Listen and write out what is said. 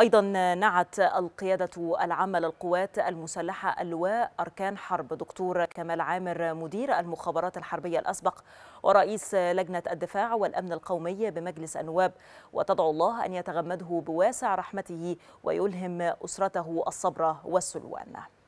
أيضا نعت القيادة العامة للقوات المسلحة اللواء أركان حرب دكتور كمال عامر مدير المخابرات الحربية الأسبق ورئيس لجنة الدفاع والأمن القومي بمجلس النواب وتدعو الله أن يتغمده بواسع رحمته ويلهم أسرته الصبر والسلوان